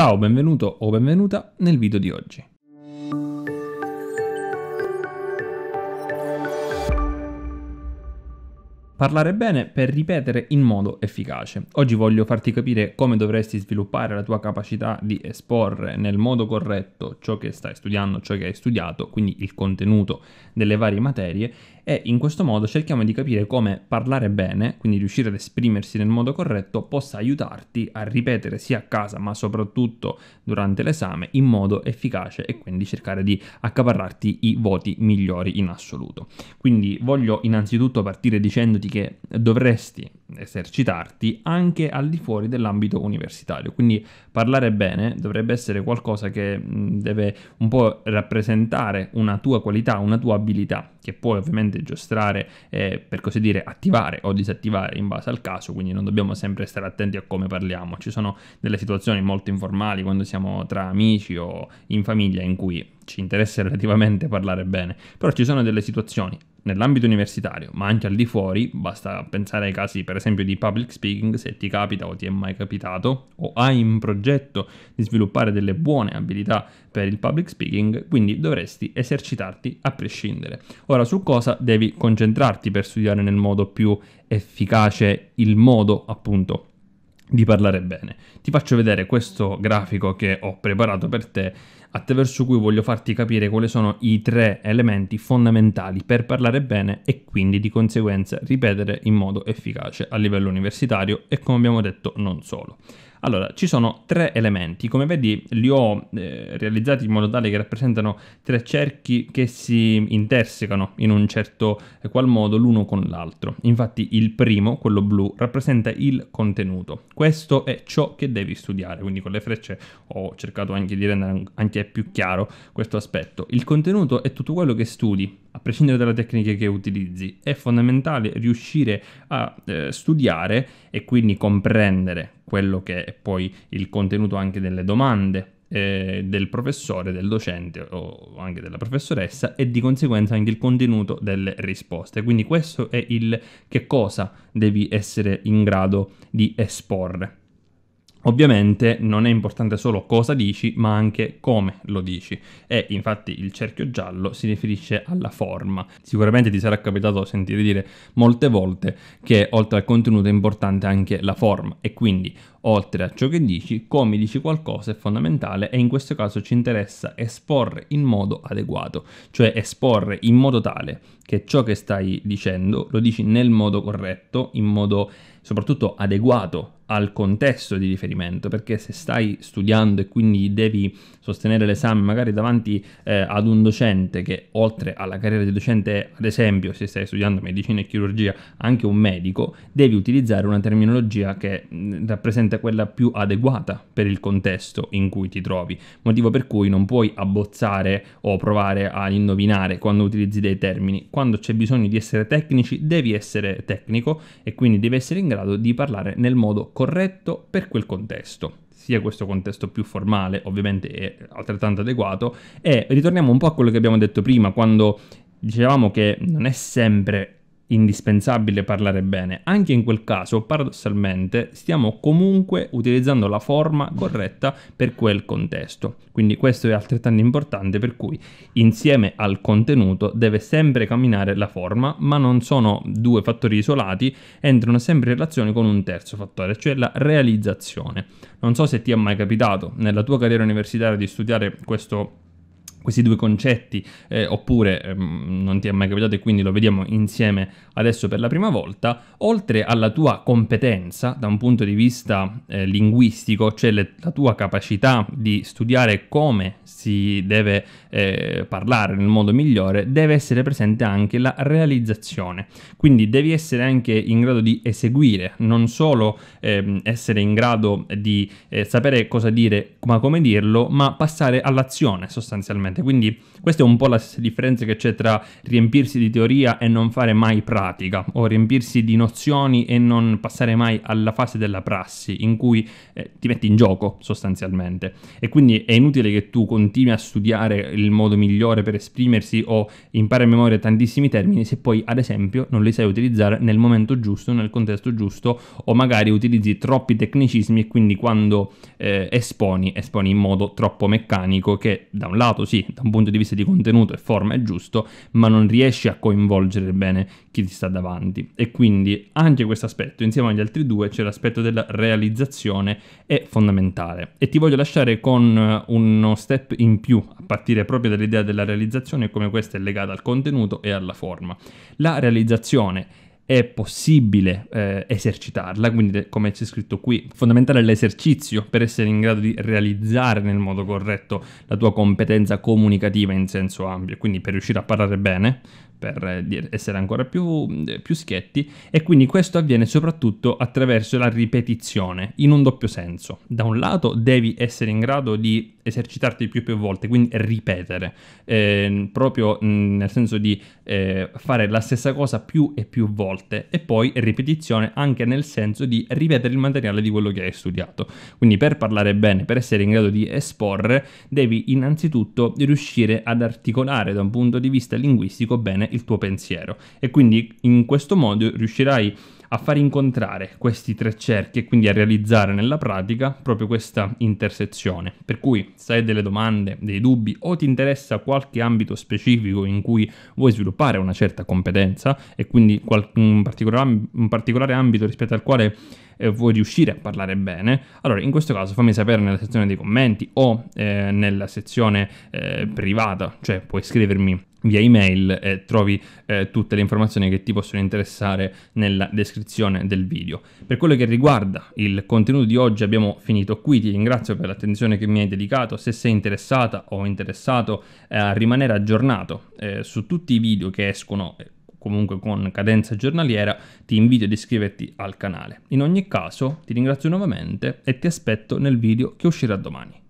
Ciao, benvenuto o benvenuta nel video di oggi. Parlare bene per ripetere in modo efficace. Oggi voglio farti capire come dovresti sviluppare la tua capacità di esporre nel modo corretto ciò che stai studiando, ciò che hai studiato, quindi il contenuto delle varie materie e in questo modo cerchiamo di capire come parlare bene, quindi riuscire ad esprimersi nel modo corretto, possa aiutarti a ripetere sia a casa ma soprattutto durante l'esame in modo efficace e quindi cercare di accaparrarti i voti migliori in assoluto. Quindi voglio innanzitutto partire dicendoti che dovresti esercitarti anche al di fuori dell'ambito universitario. Quindi parlare bene dovrebbe essere qualcosa che deve un po' rappresentare una tua qualità, una tua abilità, che puoi ovviamente giostrare, eh, per così dire, attivare o disattivare in base al caso, quindi non dobbiamo sempre stare attenti a come parliamo. Ci sono delle situazioni molto informali quando siamo tra amici o in famiglia in cui ci interessa relativamente parlare bene, però ci sono delle situazioni nell'ambito universitario, ma anche al di fuori, basta pensare ai casi per esempio di public speaking, se ti capita o ti è mai capitato, o hai in progetto di sviluppare delle buone abilità per il public speaking, quindi dovresti esercitarti a prescindere. Ora, su cosa devi concentrarti per studiare nel modo più efficace il modo, appunto, di parlare bene. Ti faccio vedere questo grafico che ho preparato per te, attraverso cui voglio farti capire quali sono i tre elementi fondamentali per parlare bene e quindi di conseguenza ripetere in modo efficace a livello universitario e come abbiamo detto non solo. Allora, ci sono tre elementi, come vedi li ho eh, realizzati in modo tale che rappresentano tre cerchi che si intersecano in un certo eh, qual modo l'uno con l'altro. Infatti il primo, quello blu, rappresenta il contenuto. Questo è ciò che devi studiare, quindi con le frecce ho cercato anche di rendere anche più chiaro questo aspetto. Il contenuto è tutto quello che studi, a prescindere dalle tecniche che utilizzi. È fondamentale riuscire a eh, studiare e quindi comprendere quello che è poi il contenuto anche delle domande eh, del professore, del docente o anche della professoressa e di conseguenza anche il contenuto delle risposte. Quindi questo è il che cosa devi essere in grado di esporre. Ovviamente non è importante solo cosa dici, ma anche come lo dici. E infatti il cerchio giallo si riferisce alla forma. Sicuramente ti sarà capitato sentire dire molte volte che oltre al contenuto è importante anche la forma e quindi Oltre a ciò che dici, come dici qualcosa è fondamentale e in questo caso ci interessa esporre in modo adeguato, cioè esporre in modo tale che ciò che stai dicendo lo dici nel modo corretto, in modo soprattutto adeguato al contesto di riferimento, perché se stai studiando e quindi devi sostenere l'esame magari davanti eh, ad un docente che oltre alla carriera di docente, ad esempio se stai studiando medicina e chirurgia, anche un medico, devi utilizzare una terminologia che mh, mm, rappresenta quella più adeguata per il contesto in cui ti trovi, motivo per cui non puoi abbozzare o provare ad indovinare quando utilizzi dei termini. Quando c'è bisogno di essere tecnici devi essere tecnico e quindi devi essere in grado di parlare nel modo corretto per quel contesto sia questo contesto più formale, ovviamente è altrettanto adeguato, e ritorniamo un po' a quello che abbiamo detto prima, quando dicevamo che non è sempre indispensabile parlare bene, anche in quel caso paradossalmente stiamo comunque utilizzando la forma corretta per quel contesto. Quindi questo è altrettanto importante per cui insieme al contenuto deve sempre camminare la forma, ma non sono due fattori isolati, entrano sempre in relazione con un terzo fattore, cioè la realizzazione. Non so se ti è mai capitato nella tua carriera universitaria di studiare questo questi due concetti eh, oppure ehm, non ti è mai capitato e quindi lo vediamo insieme adesso per la prima volta, oltre alla tua competenza da un punto di vista eh, linguistico, cioè le, la tua capacità di studiare come si deve eh, parlare nel modo migliore, deve essere presente anche la realizzazione. Quindi devi essere anche in grado di eseguire, non solo ehm, essere in grado di eh, sapere cosa dire, ma come dirlo, ma passare all'azione sostanzialmente niente. Quindi questa è un po' la stessa differenza che c'è tra riempirsi di teoria e non fare mai pratica, o riempirsi di nozioni e non passare mai alla fase della prassi, in cui eh, ti metti in gioco sostanzialmente. E quindi è inutile che tu continui a studiare il modo migliore per esprimersi o impari a memoria tantissimi termini se poi, ad esempio, non li sai utilizzare nel momento giusto, nel contesto giusto, o magari utilizzi troppi tecnicismi e quindi quando eh, esponi, esponi in modo troppo meccanico che da un lato sì, da un punto di vista di contenuto e forma è giusto, ma non riesci a coinvolgere bene chi ti sta davanti. E quindi anche questo aspetto, insieme agli altri due, c'è cioè l'aspetto della realizzazione, è fondamentale. E ti voglio lasciare con eh, uno step in più, a partire proprio dall'idea della realizzazione e come questa è legata al contenuto e alla forma. La realizzazione è possibile eh, esercitarla, quindi come c'è scritto qui, fondamentale è l'esercizio per essere in grado di realizzare nel modo corretto la tua competenza comunicativa in senso ampio, quindi per riuscire a parlare bene per eh, essere ancora più, eh, più schietti e quindi questo avviene soprattutto attraverso la ripetizione in un doppio senso. Da un lato devi essere in grado di esercitarti più e più volte, quindi ripetere, eh, proprio mm, nel senso di eh, fare la stessa cosa più e più volte e poi ripetizione anche nel senso di ripetere il materiale di quello che hai studiato. Quindi per parlare bene, per essere in grado di esporre, devi innanzitutto riuscire ad articolare da un punto di vista linguistico bene il tuo pensiero e quindi in questo modo riuscirai a far incontrare questi tre cerchi e quindi a realizzare nella pratica proprio questa intersezione. Per cui se hai delle domande, dei dubbi o ti interessa qualche ambito specifico in cui vuoi sviluppare una certa competenza e quindi un particolare, un particolare ambito rispetto al quale eh, vuoi riuscire a parlare bene, allora in questo caso fammi sapere nella sezione dei commenti o eh, nella sezione eh, privata, cioè puoi scrivermi via email e trovi eh, tutte le informazioni che ti possono interessare nella descrizione descrizione del video. Per quello che riguarda il contenuto di oggi abbiamo finito qui, ti ringrazio per l'attenzione che mi hai dedicato, se sei interessata o interessato eh, a rimanere aggiornato eh, su tutti i video che escono eh, comunque con cadenza giornaliera, ti invito ad iscriverti al canale. In ogni caso, ti ringrazio nuovamente e ti aspetto nel video che uscirà domani.